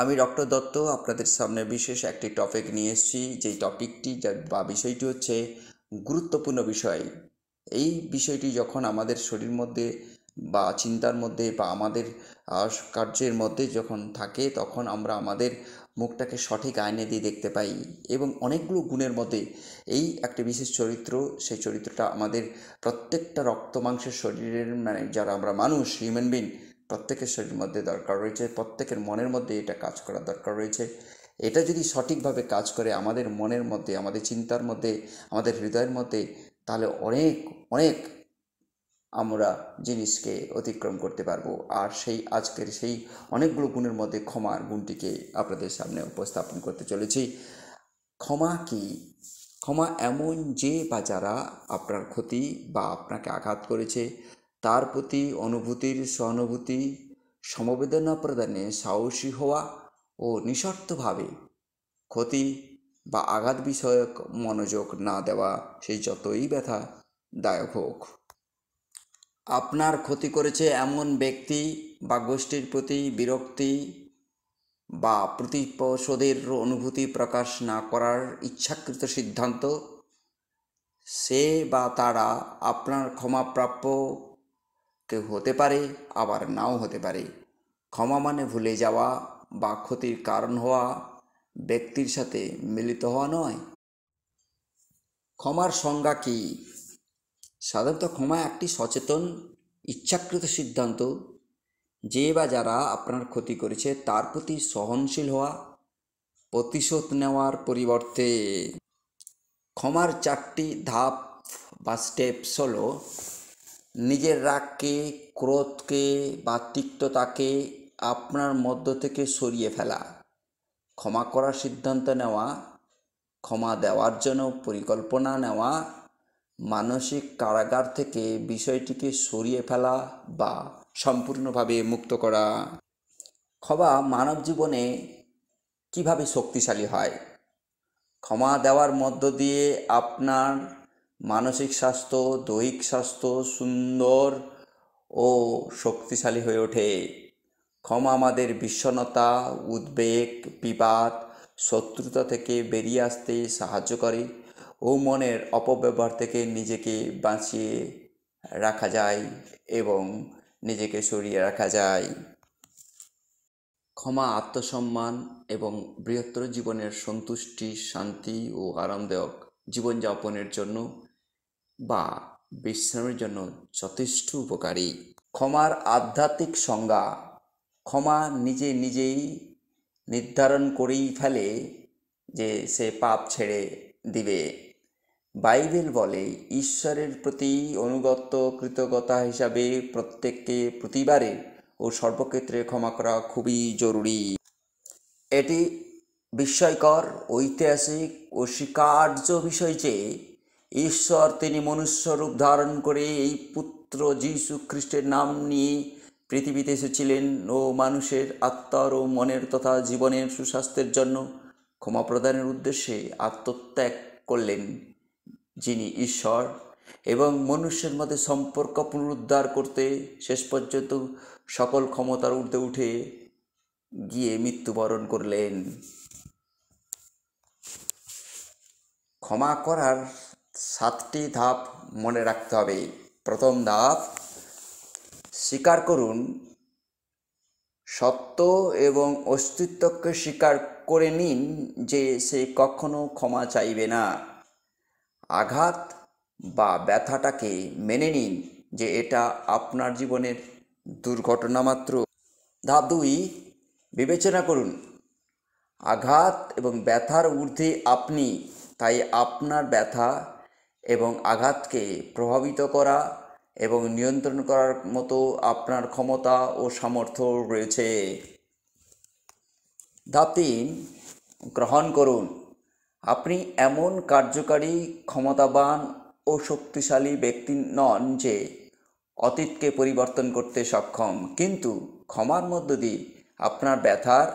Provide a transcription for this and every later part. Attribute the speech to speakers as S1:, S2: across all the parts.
S1: আমি ডক্টর দত্ত আপনাদের সামনে বিশেষ একটি টপিক নিয়ে এসেছি যেই টপিকটি বা বিষয়টি হচ্ছে গুরুত্বপূর্ণ বিষয় এই বিষয়টি যখন আমাদের শরীর মধ্যে বা চিন্তার মধ্যে বা আমাদের কার্যের মধ্যে যখন থাকে তখন আমরা আমাদের মুখটাকে সঠিক আয়নে দিয়ে দেখতে পাই এবং অনেকগুলো গুণের মধ্যে এই একটি বিশেষ চরিত্র সেই চরিত্রটা আমাদের প্রত্যেকটা রক্ত মাংসের শরীরের মানে যারা আমরা মানুষ হিউম্যান বিং প্রত্যেকের শরীর মধ্যে দরকার রয়েছে প্রত্যেকের মনের মধ্যে এটা কাজ করার দরকার রয়েছে এটা যদি সঠিকভাবে কাজ করে আমাদের মনের মধ্যে আমাদের চিন্তার মধ্যে আমাদের হৃদয়ের মধ্যে তাহলে অনেক অনেক আমরা জিনিসকে অতিক্রম করতে পারবো আর সেই আজকের সেই অনেকগুলো গুণের মধ্যে ক্ষমার গুণটিকে আপনাদের সামনে উপস্থাপন করতে চলেছি ক্ষমা কি ক্ষমা এমন যে বা যারা আপনার ক্ষতি বা আপনাকে আঘাত করেছে তার প্রতি অনুভূতির সহানুভূতি সমবেদনা প্রদানে সাহসী হওয়া ও নিঃস্বার্থভাবে ক্ষতি বা আঘাত বিষয়ক মনোযোগ না দেওয়া সে যতই ব্যথা দায়ক হোক আপনার ক্ষতি করেছে এমন ব্যক্তি বা গোষ্ঠীর প্রতি বিরক্তি বা প্রতিপশোধের অনুভূতি প্রকাশ না করার ইচ্ছাকৃত সিদ্ধান্ত সে বা তারা আপনার ক্ষমাপ্রাপ্য কেউ হতে পারে আবার নাও হতে পারে ক্ষমা মানে ভুলে যাওয়া বা ক্ষতির কারণ হওয়া ব্যক্তির সাথে মিলিত হওয়া নয় ক্ষমার সংজ্ঞা কী সাধারণত ক্ষমা একটি সচেতন ইচ্ছাকৃত সিদ্ধান্ত যে বা যারা আপনার ক্ষতি করেছে তার প্রতি সহনশীল হওয়া প্রতিশোধ নেওয়ার পরিবর্তে ক্ষমার চারটি ধাপ বা স্টেপস হলো নিজের রাগকে ক্রোধকে বা তিক্ততাকে আপনার মধ্য থেকে সরিয়ে ফেলা ক্ষমা করার সিদ্ধান্ত নেওয়া ক্ষমা দেওয়ার জন্য পরিকল্পনা নেওয়া মানসিক কারাগার থেকে বিষয়টিকে সরিয়ে ফেলা বা সম্পূর্ণভাবে মুক্ত করা ক্ষমা মানব জীবনে কিভাবে শক্তিশালী হয় ক্ষমা দেওয়ার মধ্য দিয়ে আপনার মানসিক স্বাস্থ্য দৈহিক স্বাস্থ্য সুন্দর ও শক্তিশালী হয়ে ওঠে ক্ষমা আমাদের বিষণ্ণতা উদ্বেগ বিবাদ শত্রুতা থেকে বেরিয়ে আসতে সাহায্য করে ও মনের অপব্যবহার থেকে নিজেকে বাঁচিয়ে রাখা যায় এবং নিজেকে সরিয়ে রাখা যায় ক্ষমা আত্মসম্মান এবং বৃহত্তর জীবনের সন্তুষ্টি শান্তি ও আরামদায়ক জীবনযাপনের জন্য বা বিশ্রামের জন্য যথেষ্ট উপকারী ক্ষমার আধ্যাত্মিক সংজ্ঞা ক্ষমা নিজে নিজেই নির্ধারণ করেই ফেলে যে সে পাপ ছেড়ে দিবে বাইবেল বলে ঈশ্বরের প্রতি অনুগত্য কৃতজ্ঞতা হিসাবে প্রত্যেককে প্রতিবারে ও সর্বক্ষেত্রে ক্ষমা করা খুবই জরুরি এটি বিস্ময়কর ঐতিহাসিক ও স্বীকার্য বিষয় যে ঈশ্বর তিনি মনুষ্য রূপ ধারণ করে এই পুত্র যীশু খ্রিস্টের নাম নিয়ে পৃথিবীতে এসেছিলেন ও মানুষের আত্মার ও মনের তথা জীবনের সুস্বাস্থ্যের জন্য ক্ষমা প্রদানের উদ্দেশ্যে আত্মত্যাগ করলেন যিনি ঈশ্বর এবং মনুষ্যের মধ্যে সম্পর্ক পুনরুদ্ধার করতে শেষ পর্যন্ত সকল ক্ষমতার ঊর্ধ্বে উঠে গিয়ে মৃত্যুবরণ করলেন ক্ষমা করার সাতটি ধাপ মনে রাখতে হবে প্রথম ধাপ স্বীকার করুন সত্য এবং অস্তিত্বকে স্বীকার করে নিন যে সে কখনো ক্ষমা চাইবে না আঘাত বা ব্যথাটাকে মেনে নিন যে এটা আপনার জীবনের দুর্ঘটনা মাত্র ধাপ দুই বিবেচনা করুন আঘাত এবং ব্যথার ঊর্ধ্বে আপনি তাই আপনার ব্যথা এবং আঘাতকে প্রভাবিত করা এবং নিয়ন্ত্রণ করার মতো আপনার ক্ষমতা ও সামর্থ্য রয়েছে ধাপ তিন গ্রহণ করুন আপনি এমন কার্যকারী ক্ষমতাবান ও শক্তিশালী ব্যক্তি নন যে অতীতকে পরিবর্তন করতে সক্ষম কিন্তু ক্ষমার মধ্য দিয়ে আপনার ব্যথার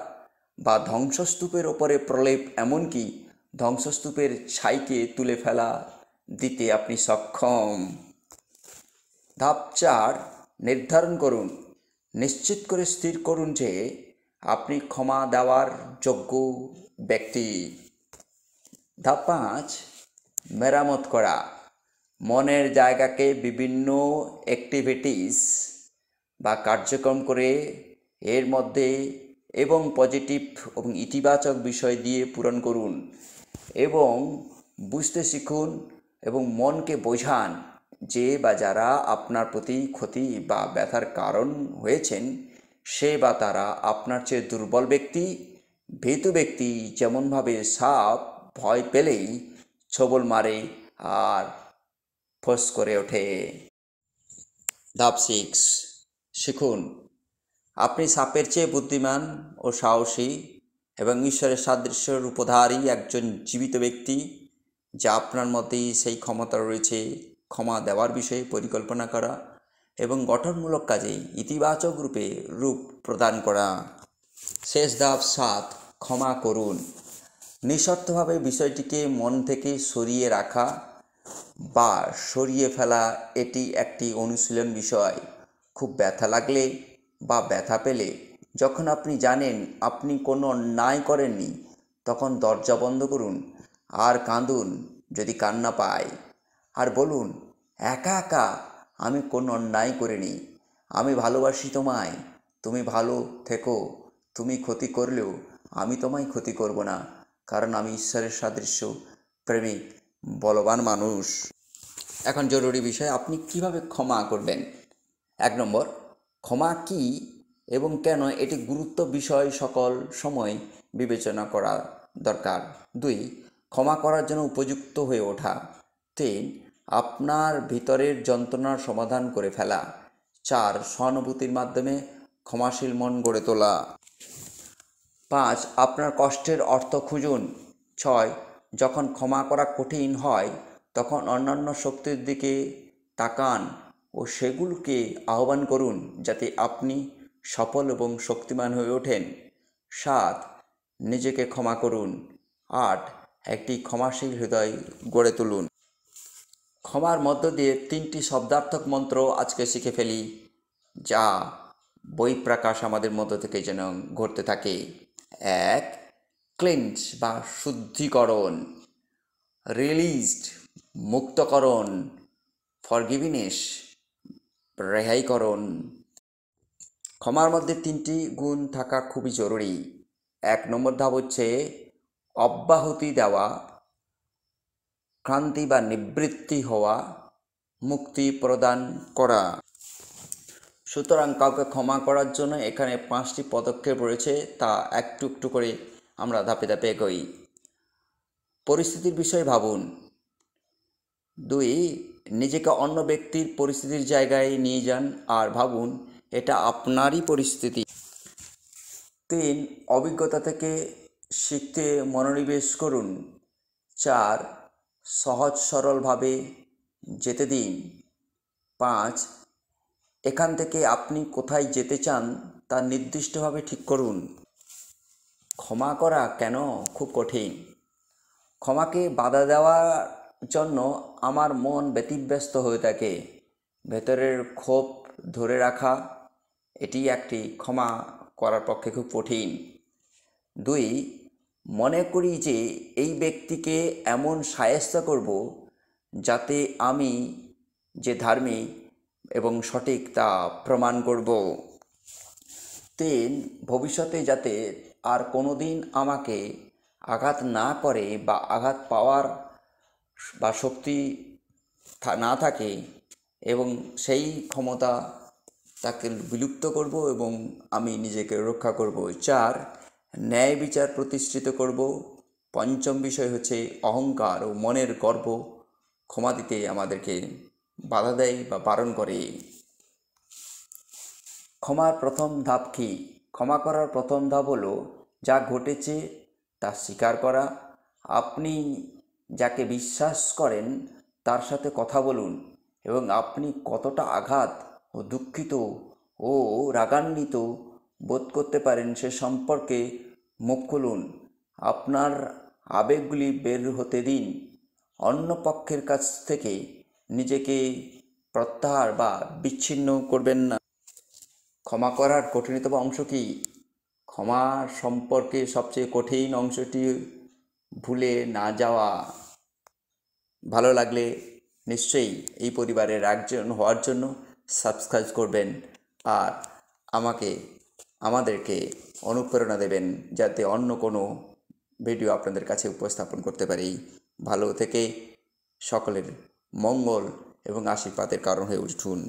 S1: বা ধ্বংসস্তূপের ওপরে প্রলেপ এমনকি ধ্বংসস্তূপের ছাইকে তুলে ফেলা দিতে আপনি সক্ষম ধাপ চার নির্ধারণ করুন নিশ্চিত করে স্থির করুন যে আপনি ক্ষমা দেওয়ার যোগ্য ব্যক্তি ধাপ পাঁচ মেরামত করা মনের জায়গাকে বিভিন্ন অ্যাক্টিভিটিস বা কার্যক্রম করে এর মধ্যে এবং পজিটিভ এবং ইতিবাচক বিষয় দিয়ে পূরণ করুন এবং বুঝতে শিখুন এবং মনকে বোঝান যে বা যারা আপনার প্রতি ক্ষতি বা ব্যথার কারণ হয়েছেন সে বা তারা আপনার চেয়ে দুর্বল ব্যক্তি ভীতু ব্যক্তি যেমনভাবে সাপ ভয় পেলেই ছবল মারে আর ফোস করে ওঠে ধাপ সিক্স শিখুন আপনি সাপের চেয়ে বুদ্ধিমান ও সাহসী এবং ঈশ্বরের সাদৃশ্য উপধারী একজন জীবিত ব্যক্তি যা আপনার মতেই সেই ক্ষমতা রয়েছে ক্ষমা দেওয়ার বিষয়ে পরিকল্পনা করা এবং গঠনমূলক কাজে ইতিবাচক রূপে রূপ প্রদান করা শেষ ধাপ সাত ক্ষমা করুন নিঃশর্তভাবে বিষয়টিকে মন থেকে সরিয়ে রাখা বা সরিয়ে ফেলা এটি একটি অনুশীলন বিষয় খুব ব্যথা লাগলে বা ব্যথা পেলে যখন আপনি জানেন আপনি কোনো ন্যায় করেননি তখন দরজা বন্ধ করুন আর কাঁদুন যদি কান্না পায় আর বলুন একা একা আমি কোনো অন্যায় করিনি আমি ভালোবাসি তোমায় তুমি ভালো থেকো তুমি ক্ষতি করলেও আমি তোমায় ক্ষতি করব না কারণ আমি ঈশ্বরের সাদৃশ্য প্রেমিক বলবান মানুষ এখন জরুরি বিষয় আপনি কিভাবে ক্ষমা করবেন এক নম্বর ক্ষমা কি এবং কেন এটি গুরুত্ব বিষয় সকল সময় বিবেচনা করা দরকার দুই ক্ষমা করার জন্য উপযুক্ত হয়ে ওঠা তিন আপনার ভিতরের যন্ত্রণার সমাধান করে ফেলা চার সহানুভূতির মাধ্যমে ক্ষমাশীল মন গড়ে তোলা পাঁচ আপনার কষ্টের অর্থ খুঁজুন ছয় যখন ক্ষমা করা কঠিন হয় তখন অন্যান্য শক্তির দিকে তাকান ও সেগুলোকে আহ্বান করুন যাতে আপনি সফল এবং শক্তিমান হয়ে ওঠেন সাত নিজেকে ক্ষমা করুন আট একটি ক্ষমাশীল হৃদয় গড়ে তুলুন ক্ষমার মধ্য দিয়ে তিনটি শব্দার্থক মন্ত্র আজকে শিখে ফেলি যা বই প্রকাশ আমাদের মধ্য থেকে যেন ঘটতে থাকে এক ক্লিনস বা শুদ্ধিকরণ রিলিজড মুক্তকরণ ফরগিভিনেস রেহাইকরণ ক্ষমার মধ্যে তিনটি গুণ থাকা খুবই জরুরি এক নম্বর ধাপ হচ্ছে অব্যাহতি দেওয়া ক্রান্তি বা নিবৃত্তি হওয়া মুক্তি প্রদান করা সুতরাং কাউকে ক্ষমা করার জন্য এখানে পাঁচটি পদক্ষেপ রয়েছে তা একটু একটু করে আমরা ধাপে ধাপে এগোই পরিস্থিতির বিষয়ে ভাবুন দুই নিজেকে অন্য ব্যক্তির পরিস্থিতির জায়গায় নিয়ে যান আর ভাবুন এটা আপনারই পরিস্থিতি তিন অভিজ্ঞতা থেকে শিখতে মনোনিবেশ করুন চার সহজ সরলভাবে যেতে দিন পাঁচ এখান থেকে আপনি কোথায় যেতে চান তা নির্দিষ্টভাবে ঠিক করুন ক্ষমা করা কেন খুব কঠিন ক্ষমাকে বাধা দেওয়ার জন্য আমার মন ব্যতিব্যস্ত হয়ে থাকে ভেতরের ক্ষোভ ধরে রাখা এটি একটি ক্ষমা করার পক্ষে খুব কঠিন দুই মনে করি যে এই ব্যক্তিকে এমন সায়স্তা করব যাতে আমি যে ধার্মিক এবং সঠিক তা প্রমাণ করব তিন ভবিষ্যতে যাতে আর কোনো দিন আমাকে আঘাত না করে বা আঘাত পাওয়ার বা শক্তি না থাকে এবং সেই ক্ষমতা তাকে বিলুপ্ত করব এবং আমি নিজেকে রক্ষা করব চার ন্যায় বিচার প্রতিষ্ঠিত করব পঞ্চম বিষয় হচ্ছে অহংকার ও মনের গর্ব ক্ষমা দিতে আমাদেরকে বাধা দেয় বা বারণ করে ক্ষমার প্রথম ধাপ কি ক্ষমা করার প্রথম ধাপ হলো যা ঘটেছে তা স্বীকার করা আপনি যাকে বিশ্বাস করেন তার সাথে কথা বলুন এবং আপনি কতটা আঘাত ও দুঃখিত ও রাগান্বিত বোধ করতে পারেন সে সম্পর্কে মুখ খুলুন আপনার আবেগগুলি বের হতে দিন অন্য পক্ষের কাছ থেকে নিজেকে প্রত্যাহার বা বিচ্ছিন্ন করবেন না ক্ষমা করার কঠিনতম অংশ কি ক্ষমা সম্পর্কে সবচেয়ে কঠিন অংশটি ভুলে না যাওয়া ভালো লাগলে নিশ্চয়ই এই পরিবারের একজন হওয়ার জন্য সাবস্ক্রাইব করবেন আর আমাকে আমাদেরকে অনুপ্রেরণা দেবেন যাতে অন্য কোনো ভিডিও আপনাদের কাছে উপস্থাপন করতে পারি ভালো থেকে সকলের মঙ্গল এবং আশীর্বাদের কারণ হয়ে উঠুন